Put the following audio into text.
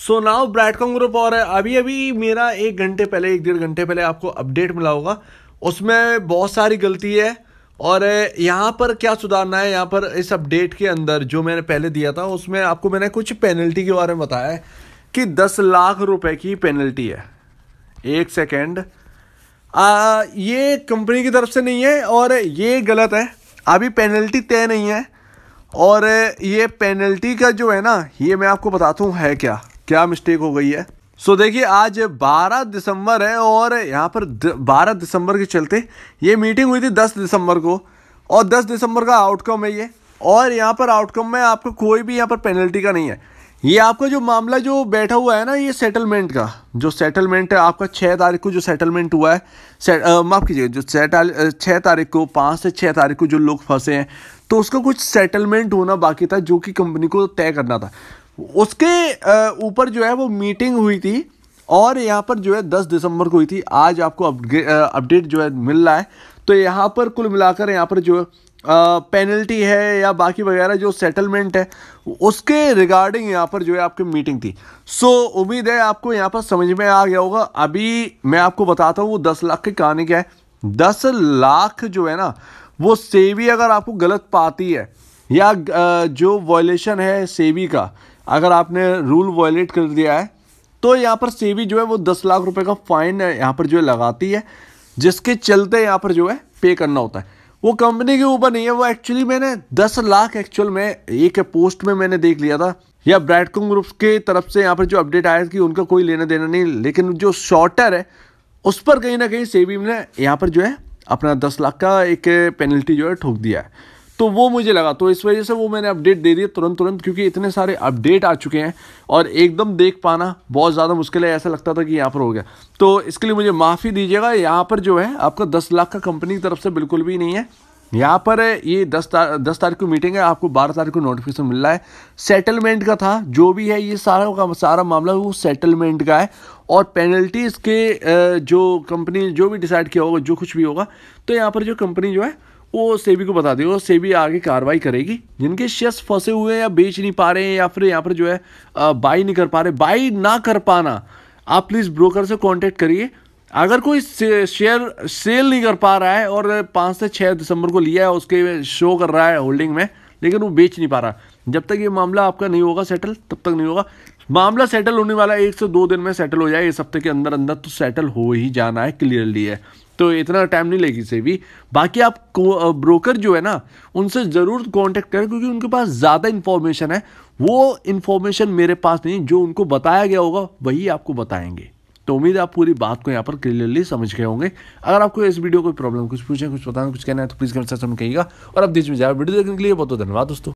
so now ब्रैडकॉम group और अभी अभी मेरा एक घंटे पहले एक डेढ़ घंटे पहले आपको अपडेट मिला होगा उसमें बहुत सारी गलती है और यहाँ पर क्या सुधारना है यहाँ पर इस अपडेट के अंदर जो मैंने पहले दिया था उसमें आपको मैंने कुछ पेनल्टी के बारे में बताया है कि दस लाख रुपए की पेनल्टी है एक सेकेंड ये कंपनी की तरफ से नहीं है और ये गलत है अभी पेनल्टी तय नहीं है और ये पेनल्टी का जो है ना ये मैं आपको बताता हूँ है क्या क्या मिस्टेक हो गई है सो so, देखिए आज 12 दिसंबर है और यहाँ पर 12 दिसंबर के चलते ये मीटिंग हुई थी 10 दिसंबर को और 10 दिसंबर का आउटकम है ये और यहाँ पर आउटकम में आपको कोई भी यहाँ पर पेनल्टी का नहीं है ये आपका जो मामला जो बैठा हुआ है ना ये सेटलमेंट का जो सेटलमेंट है आपका छः तारीख को जो सेटलमेंट हुआ है से, माफ़ कीजिए जो छः तारीख को पाँच से छः तारीख को जो लोग फंसे हैं तो उसका कुछ सेटलमेंट होना बाकी था जो कि कंपनी को तय करना था उसके ऊपर जो है वो मीटिंग हुई थी और यहाँ पर जो है दस दिसंबर को हुई थी आज आपको अपडेट जो है मिल रहा है तो यहाँ पर कुल मिलाकर यहाँ पर जो पेनल्टी है या बाकी वगैरह जो सेटलमेंट है उसके रिगार्डिंग यहाँ पर जो है आपकी मीटिंग थी सो so, उम्मीद है आपको यहाँ पर समझ में आ गया होगा अभी मैं आपको बताता हूँ वो दस लाख की कहानी क्या है दस लाख जो है ना वो सेवी अगर आपको गलत पाती है या जो वॉयलेशन है सेवी का अगर आपने रूल वॉयलेट कर दिया है तो यहाँ पर सेबी जो है वो दस लाख रुपए का फाइन यहाँ पर जो है लगाती है जिसके चलते यहाँ पर जो है पे करना होता है वो कंपनी के ऊपर नहीं है वो एक्चुअली मैंने दस लाख एक्चुअल में एक पोस्ट में मैंने देख लिया था या ब्रैडकॉम ग्रुप्स के तरफ से यहाँ पर जो अपडेट आया कि उनका कोई लेना देना नहीं लेकिन जो शॉर्टर है उस पर कहीं ना कहीं सेबी ने यहाँ पर जो है अपना दस लाख का एक पेनल्टी जो है ठोक दिया है तो वो मुझे लगा तो इस वजह से वो मैंने अपडेट दे दिए तुरंत तुरंत क्योंकि इतने सारे अपडेट आ चुके हैं और एकदम देख पाना बहुत ज़्यादा मुश्किल है ऐसा लगता था कि यहाँ पर हो गया तो इसके लिए मुझे माफ़ी दीजिएगा यहाँ पर जो है आपका दस लाख का कंपनी की तरफ से बिल्कुल भी नहीं है यहाँ पर ये दस तार, दस तारीख को मीटिंग है आपको बारह तारीख को नोटिफिकेशन मिल रहा है सेटलमेंट का था जो भी है ये सारा का सारा मामला वो सेटलमेंट का है और पेनल्टीज़ के जो कंपनी जो भी डिसाइड किया होगा जो कुछ भी होगा तो यहाँ पर जो कंपनी जो है वो सेबी को बता देगा सेबी आगे कार्रवाई करेगी जिनके शेयर्स फंसे हुए हैं या बेच नहीं पा रहे हैं या फिर यहाँ पर जो है बाई नहीं कर पा रहे बाई ना कर पाना आप प्लीज़ ब्रोकर से कॉन्टैक्ट करिए अगर कोई शेयर सेल नहीं कर पा रहा है और पाँच से छः दिसंबर को लिया है उसके शो कर रहा है होल्डिंग में लेकिन वो बेच नहीं पा रहा जब तक ये मामला आपका नहीं होगा सेटल तब तक नहीं होगा मामला सेटल होने वाला एक से दो दिन में सेटल हो जाए इस हफ्ते के अंदर अंदर तो सेटल हो ही जाना है क्लियरली है तो इतना टाइम नहीं लगेगी से भी बाकी आप ब्रोकर जो है ना उनसे ज़रूर कांटेक्ट करें क्योंकि उनके पास ज़्यादा इन्फॉर्मेशन है वो इन्फॉर्मेशन मेरे पास नहीं जो उनको बताया गया होगा वही आपको बताएंगे तो उम्मीद है आप पूरी बात को यहाँ पर क्लियरली समझ गए होंगे अगर आपको इस वीडियो कोई प्रॉब्लम कुछ पूछे कुछ बताना कुछ कहना है तो प्लीज़ कमेंट सेक्शन में कहिएगा और आप बीच में जाए वीडियो देखने के लिए बहुत बहुत धन्यवाद दोस्तों